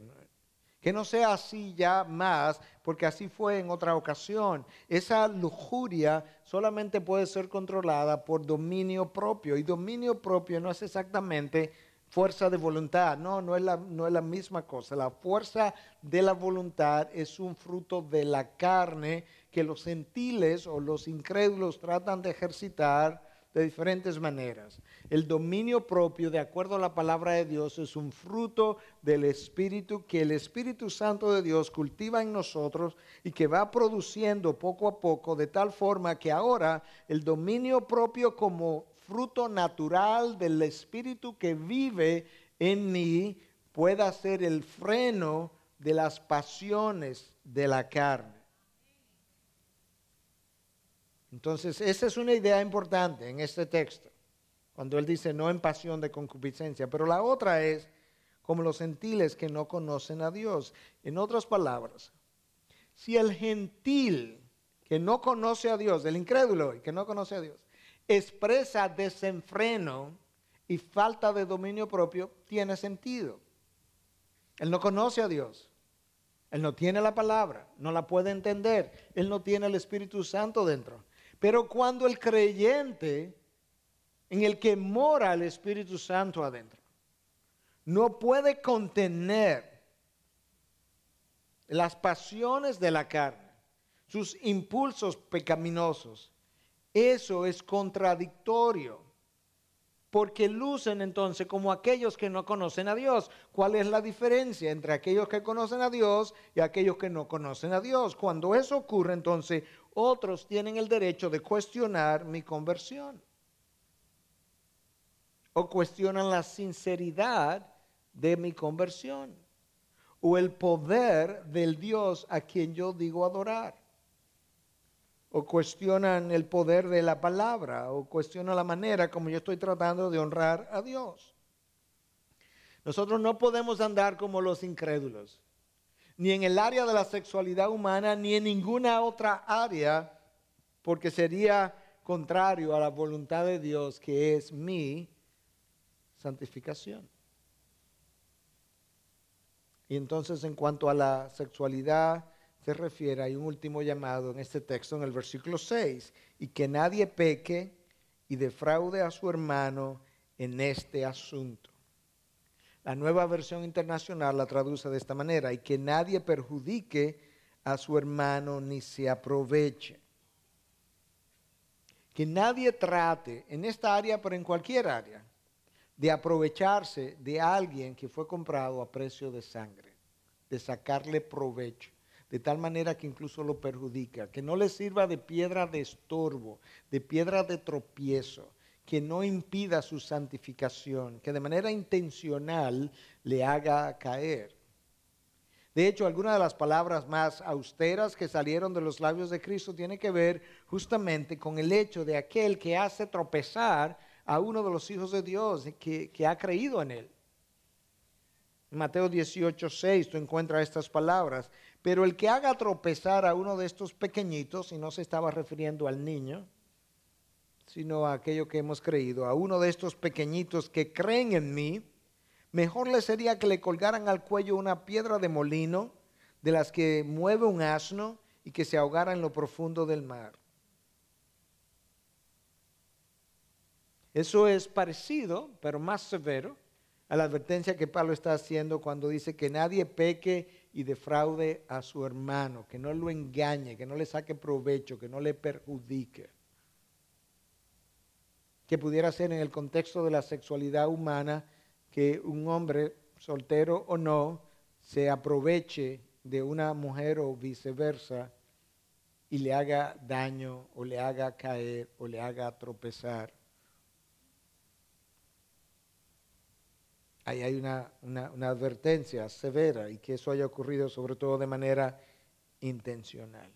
Que no sea así ya más, porque así fue en otra ocasión. Esa lujuria solamente puede ser controlada por dominio propio. Y dominio propio no es exactamente fuerza de voluntad. No, no es, la, no es la misma cosa. La fuerza de la voluntad es un fruto de la carne que los gentiles o los incrédulos tratan de ejercitar de diferentes maneras. El dominio propio, de acuerdo a la palabra de Dios, es un fruto del Espíritu que el Espíritu Santo de Dios cultiva en nosotros y que va produciendo poco a poco, de tal forma que ahora el dominio propio como fruto natural del Espíritu que vive en mí pueda ser el freno de las pasiones de la carne. Entonces, esa es una idea importante en este texto, cuando él dice no en pasión de concupiscencia, pero la otra es como los gentiles que no conocen a Dios. En otras palabras, si el gentil que no conoce a Dios, el incrédulo que no conoce a Dios, expresa desenfreno y falta de dominio propio, tiene sentido. Él no conoce a Dios. Él no tiene la palabra, no la puede entender. Él no tiene el Espíritu Santo dentro. Pero cuando el creyente en el que mora el Espíritu Santo adentro no puede contener las pasiones de la carne, sus impulsos pecaminosos, eso es contradictorio porque lucen entonces como aquellos que no conocen a Dios. ¿Cuál es la diferencia entre aquellos que conocen a Dios y aquellos que no conocen a Dios? Cuando eso ocurre, entonces otros tienen el derecho de cuestionar mi conversión o cuestionan la sinceridad de mi conversión o el poder del Dios a quien yo digo adorar o cuestionan el poder de la palabra o cuestionan la manera como yo estoy tratando de honrar a Dios. Nosotros no podemos andar como los incrédulos ni en el área de la sexualidad humana, ni en ninguna otra área, porque sería contrario a la voluntad de Dios, que es mi santificación. Y entonces en cuanto a la sexualidad se refiere, hay un último llamado en este texto, en el versículo 6, y que nadie peque y defraude a su hermano en este asunto. La nueva versión internacional la traduce de esta manera, y que nadie perjudique a su hermano ni se aproveche. Que nadie trate en esta área, pero en cualquier área, de aprovecharse de alguien que fue comprado a precio de sangre, de sacarle provecho, de tal manera que incluso lo perjudica, que no le sirva de piedra de estorbo, de piedra de tropiezo, que no impida su santificación, que de manera intencional le haga caer. De hecho, algunas de las palabras más austeras que salieron de los labios de Cristo tiene que ver justamente con el hecho de aquel que hace tropezar a uno de los hijos de Dios que, que ha creído en él. En Mateo 18, 6 tú encuentras estas palabras, pero el que haga tropezar a uno de estos pequeñitos, y no se estaba refiriendo al niño, sino a aquello que hemos creído. A uno de estos pequeñitos que creen en mí, mejor le sería que le colgaran al cuello una piedra de molino de las que mueve un asno y que se ahogara en lo profundo del mar. Eso es parecido, pero más severo, a la advertencia que Pablo está haciendo cuando dice que nadie peque y defraude a su hermano, que no lo engañe, que no le saque provecho, que no le perjudique que pudiera ser en el contexto de la sexualidad humana que un hombre, soltero o no, se aproveche de una mujer o viceversa y le haga daño o le haga caer o le haga tropezar. Ahí hay una, una advertencia severa y que eso haya ocurrido sobre todo de manera intencional.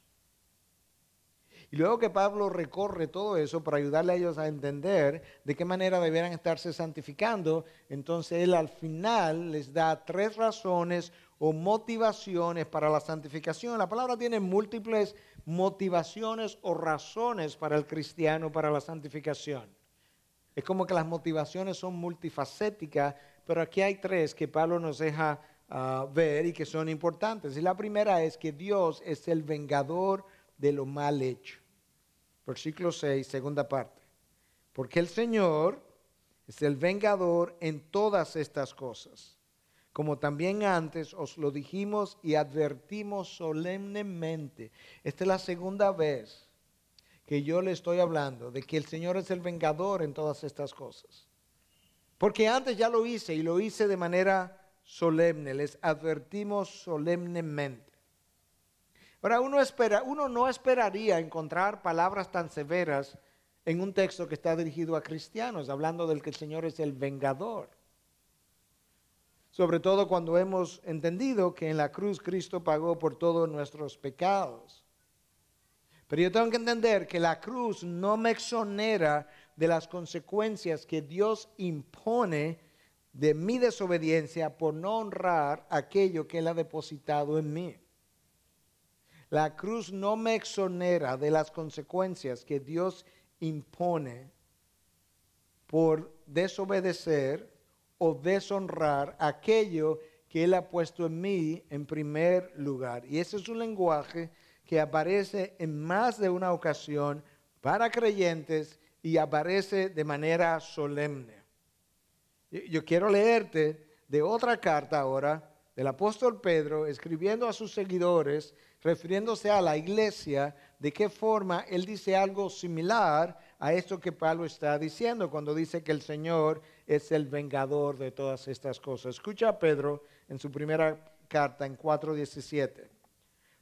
Y luego que Pablo recorre todo eso para ayudarle a ellos a entender de qué manera debieran estarse santificando, entonces él al final les da tres razones o motivaciones para la santificación. La palabra tiene múltiples motivaciones o razones para el cristiano, para la santificación. Es como que las motivaciones son multifacéticas, pero aquí hay tres que Pablo nos deja ah, ver y que son importantes. Y la primera es que Dios es el vengador de lo mal hecho. Versículo 6, segunda parte. Porque el Señor es el vengador en todas estas cosas, como también antes os lo dijimos y advertimos solemnemente. Esta es la segunda vez que yo le estoy hablando de que el Señor es el vengador en todas estas cosas. Porque antes ya lo hice y lo hice de manera solemne, les advertimos solemnemente. Ahora, uno, espera, uno no esperaría encontrar palabras tan severas en un texto que está dirigido a cristianos, hablando del que el Señor es el vengador. Sobre todo cuando hemos entendido que en la cruz Cristo pagó por todos nuestros pecados. Pero yo tengo que entender que la cruz no me exonera de las consecuencias que Dios impone de mi desobediencia por no honrar aquello que Él ha depositado en mí. La cruz no me exonera de las consecuencias que Dios impone por desobedecer o deshonrar aquello que Él ha puesto en mí en primer lugar. Y ese es un lenguaje que aparece en más de una ocasión para creyentes y aparece de manera solemne. Yo quiero leerte de otra carta ahora del apóstol Pedro escribiendo a sus seguidores refiriéndose a la iglesia, de qué forma él dice algo similar a esto que Pablo está diciendo cuando dice que el Señor es el vengador de todas estas cosas. Escucha a Pedro en su primera carta en 4.17.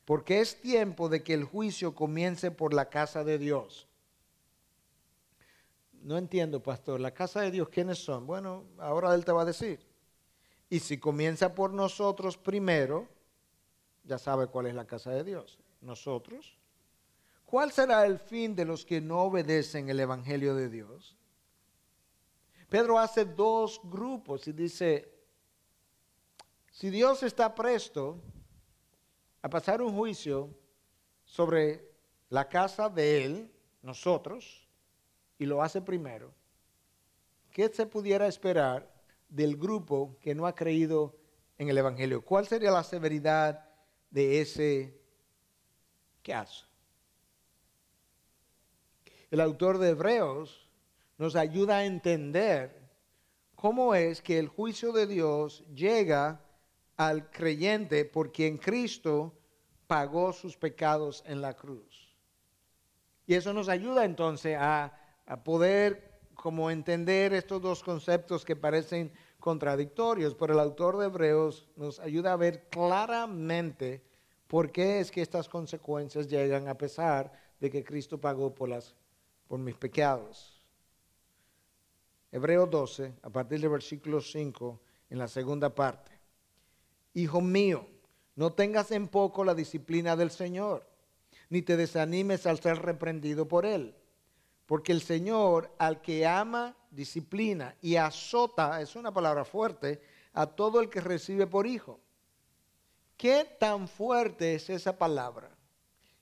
Porque es tiempo de que el juicio comience por la casa de Dios. No entiendo, pastor, la casa de Dios, ¿quiénes son? Bueno, ahora él te va a decir. Y si comienza por nosotros primero, ya sabe cuál es la casa de Dios, nosotros. ¿Cuál será el fin de los que no obedecen el Evangelio de Dios? Pedro hace dos grupos y dice, si Dios está presto a pasar un juicio sobre la casa de Él, nosotros, y lo hace primero, ¿qué se pudiera esperar del grupo que no ha creído en el Evangelio? ¿Cuál sería la severidad de ese caso. El autor de Hebreos nos ayuda a entender cómo es que el juicio de Dios llega al creyente por quien Cristo pagó sus pecados en la cruz. Y eso nos ayuda entonces a, poder como entender estos dos conceptos que parecen contradictorios, pero el autor de Hebreos nos ayuda a ver claramente ¿Por qué es que estas consecuencias llegan a pesar de que Cristo pagó por, las, por mis pecados? Hebreo 12, a partir del versículo 5, en la segunda parte. Hijo mío, no tengas en poco la disciplina del Señor, ni te desanimes al ser reprendido por Él. Porque el Señor al que ama, disciplina y azota, es una palabra fuerte, a todo el que recibe por hijo. ¿Qué tan fuerte es esa palabra?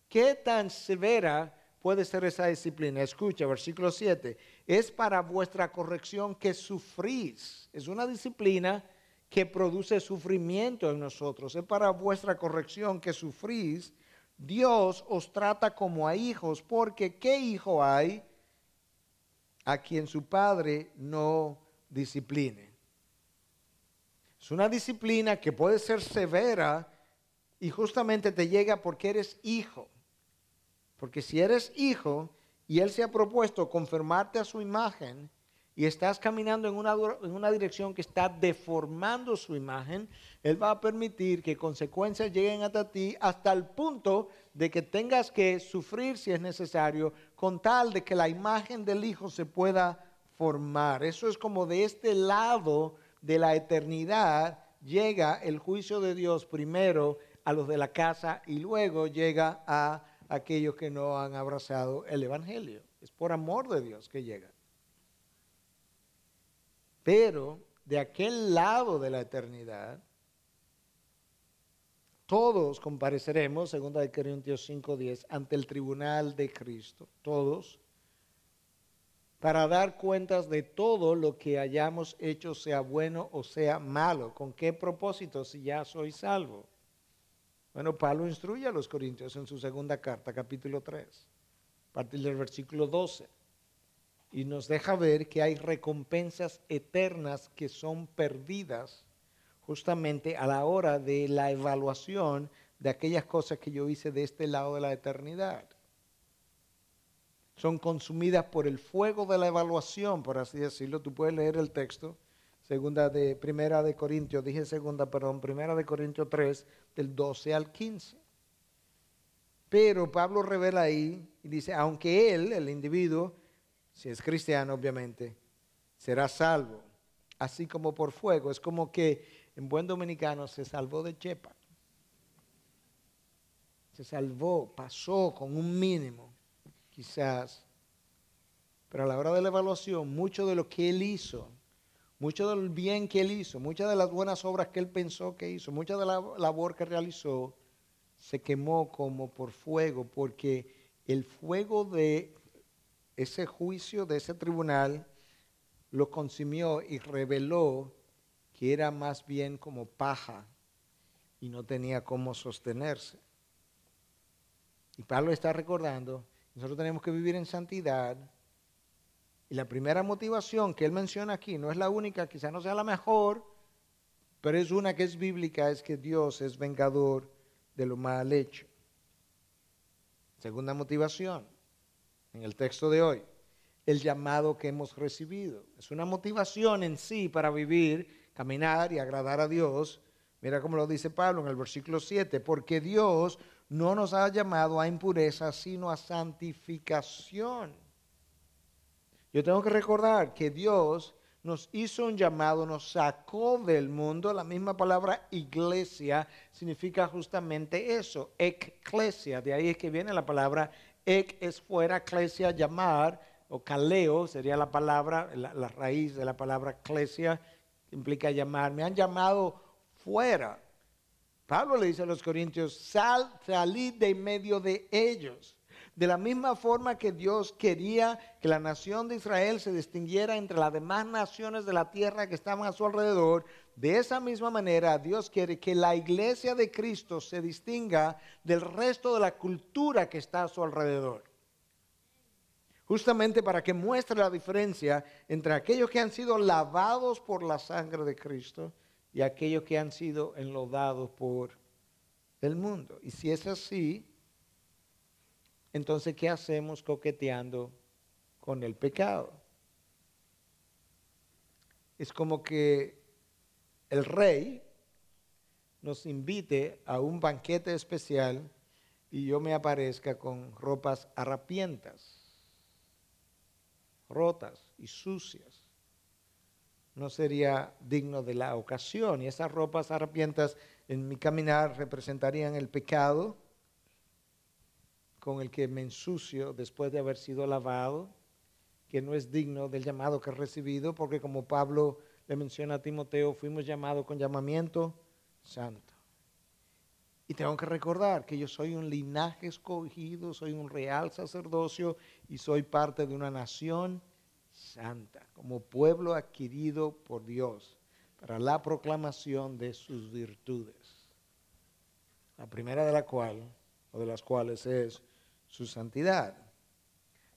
¿Qué tan severa puede ser esa disciplina? Escucha, versículo 7. Es para vuestra corrección que sufrís. Es una disciplina que produce sufrimiento en nosotros. Es para vuestra corrección que sufrís. Dios os trata como a hijos, porque ¿qué hijo hay a quien su padre no discipline? Es una disciplina que puede ser severa y justamente te llega porque eres hijo. Porque si eres hijo y Él se ha propuesto confirmarte a su imagen y estás caminando en en una dirección que está deformando su imagen, Él va a permitir que consecuencias lleguen hasta ti hasta el punto de que tengas que sufrir si es necesario, con tal de que la imagen del hijo se pueda formar. Eso es como de este lado de la eternidad llega el juicio de Dios primero a los de la casa y luego llega a aquellos que no han abrazado el Evangelio. Es por amor de Dios que llega. Pero de aquel lado de la eternidad, todos compareceremos, 2 Corintios 5:10, ante el tribunal de Cristo. Todos para dar cuentas de todo lo que hayamos hecho, sea bueno o sea malo. ¿Con qué propósito si ya soy salvo? Bueno, Pablo instruye a los Corintios en su segunda carta, capítulo 3, a partir del versículo 12, y nos deja ver que hay recompensas eternas que son perdidas justamente a la hora de la evaluación de aquellas cosas que yo hice de este lado de la eternidad son consumidas por el fuego de la evaluación, por así decirlo. Tú puedes leer el texto, segunda de, primera de Corintios, dije segunda, perdón, primera de Corintios 3, del 12 al 15. Pero Pablo revela ahí y dice, aunque él, el individuo, si es cristiano obviamente, será salvo, así como por fuego. Es como que en buen dominicano se salvó de chepa. Se salvó, pasó con un mínimo quizás, pero a la hora de la evaluación, mucho de lo que él hizo, mucho del bien que él hizo, muchas de las buenas obras que él pensó que hizo, mucha de la labor que realizó, se quemó como por fuego, porque el fuego de ese juicio, de ese tribunal, lo consumió y reveló que era más bien como paja y no tenía cómo sostenerse. Y Pablo está recordando nosotros tenemos que vivir en santidad. Y la primera motivación que él menciona aquí no es la única, quizá no sea la mejor, pero es una que es bíblica, es que Dios es vengador de lo mal hecho. Segunda motivación, en el texto de hoy, el llamado que hemos recibido. Es una motivación en sí para vivir, caminar y agradar a Dios. Mira cómo lo dice Pablo en el versículo 7, porque Dios no nos ha llamado a impureza, sino a santificación. Yo tengo que recordar que Dios nos hizo un llamado, nos sacó del mundo. La misma palabra iglesia significa justamente eso, eclesia. De ahí es que viene la palabra ec es fuera, eclesia llamar, o caleo sería la palabra, la, raíz de la palabra eclesia, implica llamar. Me han llamado fuera. Pablo le dice a los corintios, sal, salid de medio de ellos. De la misma forma que Dios quería que la nación de Israel se distinguiera entre las demás naciones de la tierra que estaban a su alrededor, de esa misma manera Dios quiere que la iglesia de Cristo se distinga del resto de la cultura que está a su alrededor. Justamente para que muestre la diferencia entre aquellos que han sido lavados por la sangre de Cristo y aquellos que han sido enlodados por el mundo. Y si es así, entonces, ¿qué hacemos coqueteando con el pecado? Es como que el rey nos invite a un banquete especial y yo me aparezca con ropas arrapientas, rotas y sucias no sería digno de la ocasión. Y esas ropas harapientas en mi caminar representarían el pecado con el que me ensucio después de haber sido lavado, que no es digno del llamado que he recibido, porque como Pablo le menciona a Timoteo, fuimos llamados con llamamiento santo. Y tengo que recordar que yo soy un linaje escogido, soy un real sacerdocio y soy parte de una nación santa, como pueblo adquirido por Dios para la proclamación de sus virtudes. La primera de la cual, o de las cuales es su santidad.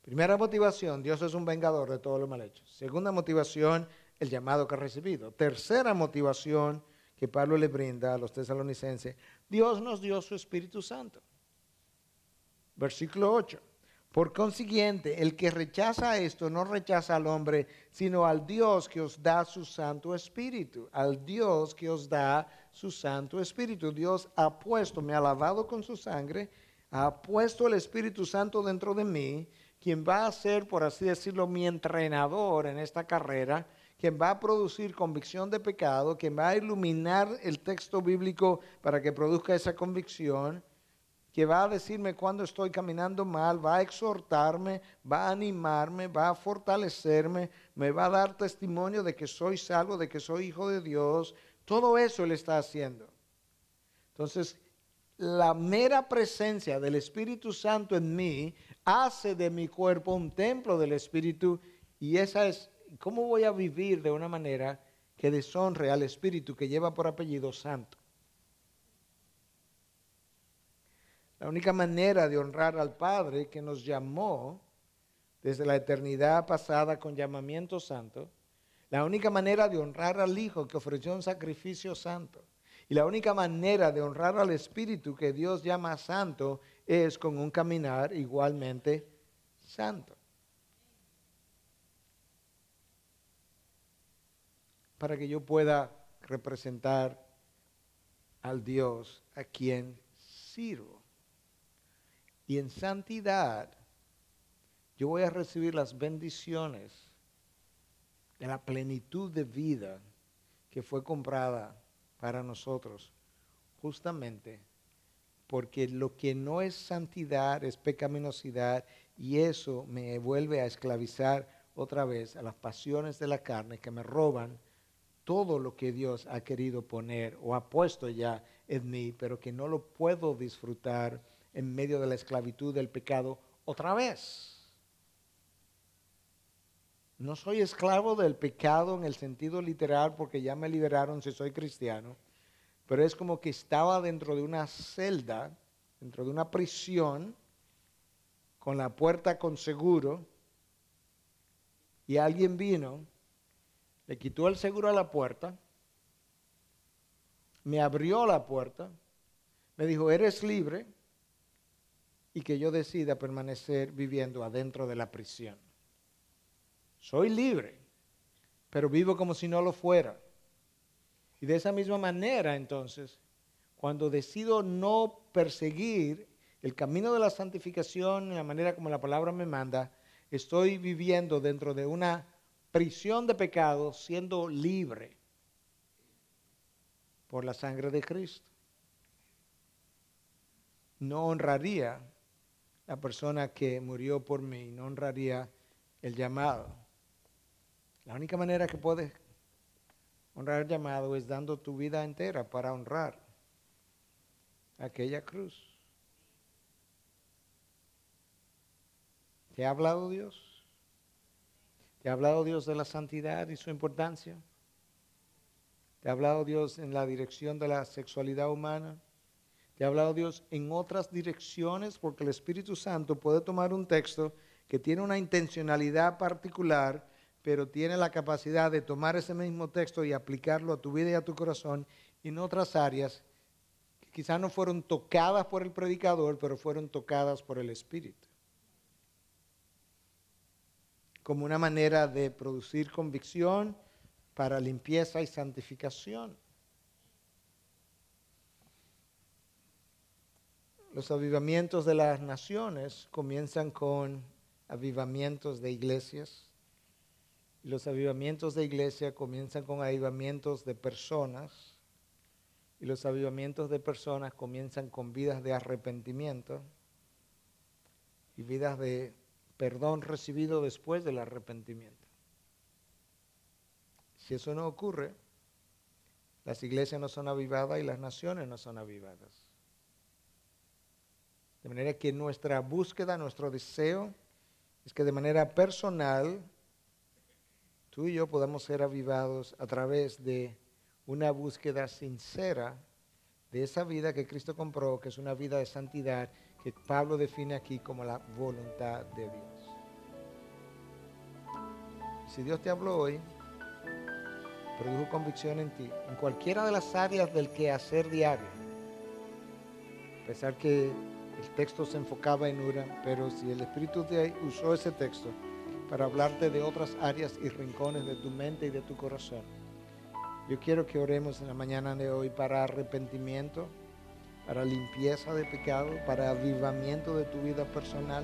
Primera motivación, Dios es un vengador de todos los malhechos. Segunda motivación, el llamado que ha recibido. Tercera motivación que Pablo le brinda a los tesalonicenses, Dios nos dio su Espíritu Santo. Versículo 8. Por consiguiente, el que rechaza esto no rechaza al hombre, sino al Dios que os da su Santo Espíritu, al Dios que os da su Santo Espíritu. Dios ha puesto, me ha lavado con su sangre, ha puesto el Espíritu Santo dentro de mí, quien va a ser, por así decirlo, mi entrenador en esta carrera, quien va a producir convicción de pecado, quien va a iluminar el texto bíblico para que produzca esa convicción que va a decirme cuando estoy caminando mal, va a exhortarme, va a animarme, va a fortalecerme, me va a dar testimonio de que soy salvo, de que soy hijo de Dios. Todo eso Él está haciendo. Entonces, la mera presencia del Espíritu Santo en mí hace de mi cuerpo un templo del Espíritu y esa es, ¿cómo voy a vivir de una manera que deshonre al Espíritu que lleva por apellido Santo? La única manera de honrar al Padre que nos llamó desde la eternidad pasada con llamamiento santo, la única manera de honrar al Hijo que ofreció un sacrificio santo y la única manera de honrar al Espíritu que Dios llama santo es con un caminar igualmente santo. Para que yo pueda representar al Dios a quien sirvo. Y en santidad yo voy a recibir las bendiciones de la plenitud de vida que fue comprada para nosotros, justamente porque lo que no es santidad es pecaminosidad y eso me vuelve a esclavizar otra vez a las pasiones de la carne que me roban todo lo que Dios ha querido poner o ha puesto ya en mí, pero que no lo puedo disfrutar en medio de la esclavitud del pecado otra vez. No soy esclavo del pecado en el sentido literal porque ya me liberaron si soy cristiano, pero es como que estaba dentro de una celda, dentro de una prisión, con la puerta con seguro, y alguien vino, le quitó el seguro a la puerta, me abrió la puerta, me dijo, eres libre, y que yo decida permanecer viviendo adentro de la prisión. Soy libre, pero vivo como si no lo fuera. Y de esa misma manera, entonces, cuando decido no perseguir el camino de la santificación en la manera como la palabra me manda, estoy viviendo dentro de una prisión de pecado siendo libre por la sangre de Cristo. No honraría la persona que murió por mí, no honraría el llamado. La única manera que puedes honrar el llamado es dando tu vida entera para honrar aquella cruz. ¿Te ha hablado Dios? ¿Te ha hablado Dios de la santidad y su importancia? ¿Te ha hablado Dios en la dirección de la sexualidad humana? Te ha hablado Dios en otras direcciones porque el Espíritu Santo puede tomar un texto que tiene una intencionalidad particular, pero tiene la capacidad de tomar ese mismo texto y aplicarlo a tu vida y a tu corazón en otras áreas que quizás no fueron tocadas por el predicador, pero fueron tocadas por el Espíritu. Como una manera de producir convicción para limpieza y santificación. Los avivamientos de las naciones comienzan con avivamientos de iglesias. Los avivamientos de iglesia comienzan con avivamientos de personas. Y los avivamientos de personas comienzan con vidas de arrepentimiento y vidas de perdón recibido después del arrepentimiento. Si eso no ocurre, las iglesias no son avivadas y las naciones no son avivadas. De manera que nuestra búsqueda, nuestro deseo es que de manera personal tú y yo podamos ser avivados a través de una búsqueda sincera de esa vida que Cristo compró, que es una vida de santidad, que Pablo define aquí como la voluntad de Dios. Si Dios te habló hoy, produjo convicción en ti, en cualquiera de las áreas del quehacer diario, a pesar que el texto se enfocaba en Ura, pero si el Espíritu de ahí usó ese texto para hablarte de otras áreas y rincones de tu mente y de tu corazón, yo quiero que oremos en la mañana de hoy para arrepentimiento, para limpieza de pecado, para avivamiento de tu vida personal.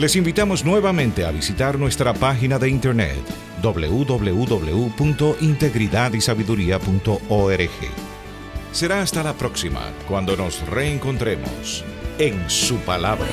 Les invitamos nuevamente a visitar nuestra página de internet www.integridadisabiduría.org. Será hasta la próxima cuando nos reencontremos en su palabra.